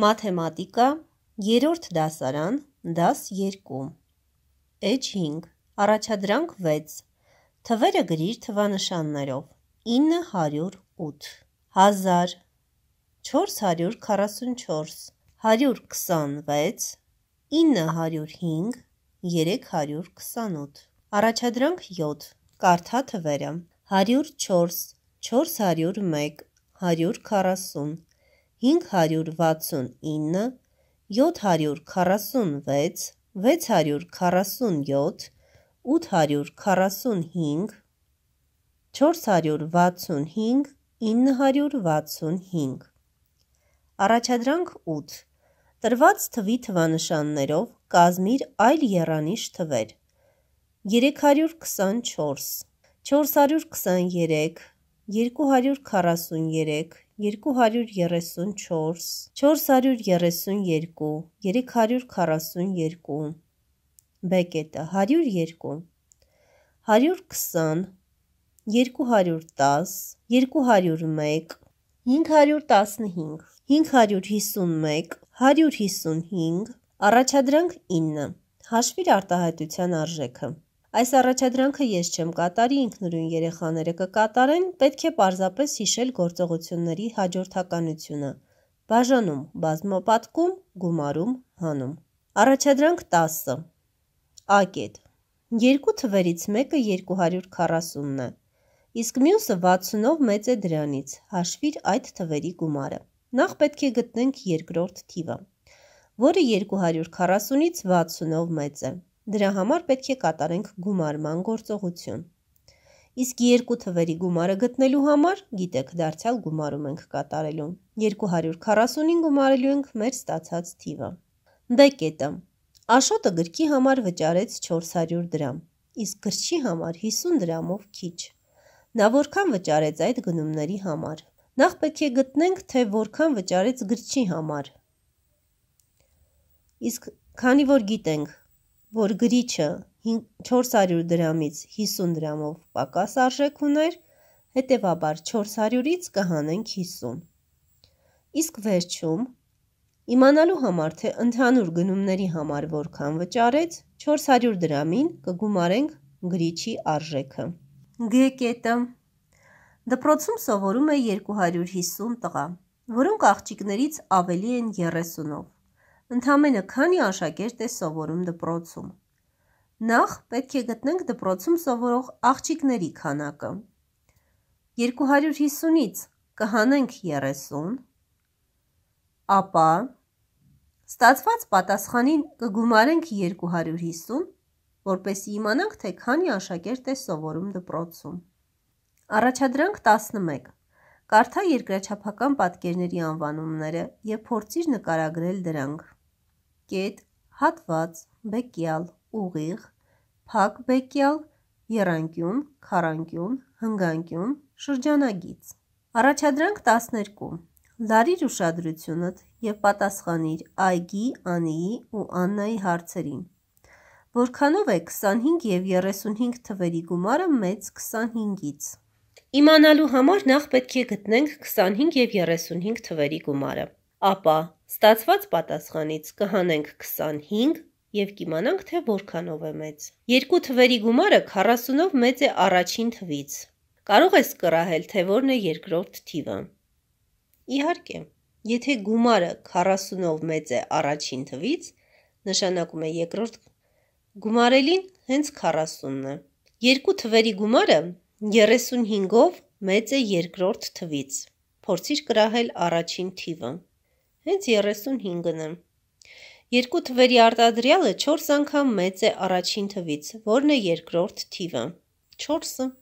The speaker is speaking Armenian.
Մաթեմատիկա, երրորդ դասարան, դաս 2 Էջ 5, առաջադրանք 6 Թվերը գրիր թվանշաններով 908 1000 444 126 905 328 Առաջադրանք 7 Կարթա թվերը 104 401 140 569 746 647 845 465 965 Առաջադրանք 8 Տրված թվի թվանշաններով կազմիր այլ երանիշ թվեր 324 423 243, 234, 432, 342, բեկետը 102, 120, 210, 201, 515, 551, 155, առաջադրանք 9, հաշվիր արտահայտության արժեքը։ Այս առաջադրանքը ես չեմ կատարի, ինքնուրույն երեխաները կկատարեն, պետք է պարզապես հիշել գործողությունների հաջորդականությունը։ Բաժանում, բազմապատկում, գումարում, հանում։ Առաջադրանք 10-ը։ Ակետ։ Երկու թվերից մեկը 240-ն է, իսկ մյուսը 60-ով մեծ է դրանից, հաշվիր այդ թվերի գումարը։ Նախ պետք է գտնենք երկրորդ թիվը, որը 240-ից 60-ով մեծ է։ Դրա համար պետք է կատարենք գումարման գործողություն։ Իսկ երկու թվերի գումարը գտնելու համար, գիտեք, դարձյալ գումարում ենք կատարելու։ 245 գումարելու ենք մեր ստացած թիվը։ Դ դե կետը։ Աշոտը գրքի համար վճարեց 400 դրամ, իսկ գրչի համար 50 դրամով քիչ։ Նա որքան վճարեց այդ գնումների համար։ Նախ պետք է գտնենք, թե որքան վճարեց գրչի համար, Իսկ քանի որ գիտենք, որ գրիչը 400 դրամից 50 դրամով պակաս արժեք ուներ, հետևաբար 400-ից կհանենք 50։ Իսկ վերջում իմանալու համար թե ընդհանուր գնումների համար որքան վճարեց, 400 դրամին կգումարենք գրիչի արժեքը։ Գ կետը Դպրոցում սովորում է 250 տղա, որոնք աղջիկներից ավելի են 30-ով։ Ընդամենը քանի աշակերտ է սովորում դպրոցում։ Նախ պետք է գտնենք դպրոցում սովորող աղջիկների քանակը։ 250-ից կհանենք 30, ապա ստացված պատասխանին կգումարենք 250, որպեսի իմանանք, թե քանի աշակերտ է սովորում դպրոցում։ Առաջադրանք 11 Կարդա երկրաչափական պատկերների անվանումները եւ փորձիր նկարագրել դրանք կետ, հատված, բեկյալ, ուղիղ, փակ բեկյալ, երանկյուն, քառանկյուն, հնգանկյուն, շրջանագից։ Առաջադրանք 12 լարիր ուշադրությունդ և պատասխանիր այգի, անիի ու աննայի հարցերին։ Որքանով է 25 և 35 թվերի գումարը մեծ 25-ից։ Իմանալու համար նախ պետք է գտնենք 25 և 35 թվերի գումարը ապա ստացված պատասխանից կհանենք 25 և կիմանանք, թե որքանով է մեծ։ Երկու թվերի գումարը 40-ով մեծ է առաջին թվից։ Կարող ես կռահել, թե որն է երկրորդ թիվը։ Իհարկե, եթե գումարը 40-ով մեծ է առաջին թվից, նշանակում է երկրորդ գումարելին հենց 40-ն է։ Երկու թվերի գումարը 35-ով մեծ է երկրորդ թվից։ Փորձիր կրահել առաջին թիվը։ Հենց 35-ն է։ Երկու թվերի արտադրյալը 4 անգամ մեծ է առաջին թվից, որն է երկրորդ թիվը։ 4-ը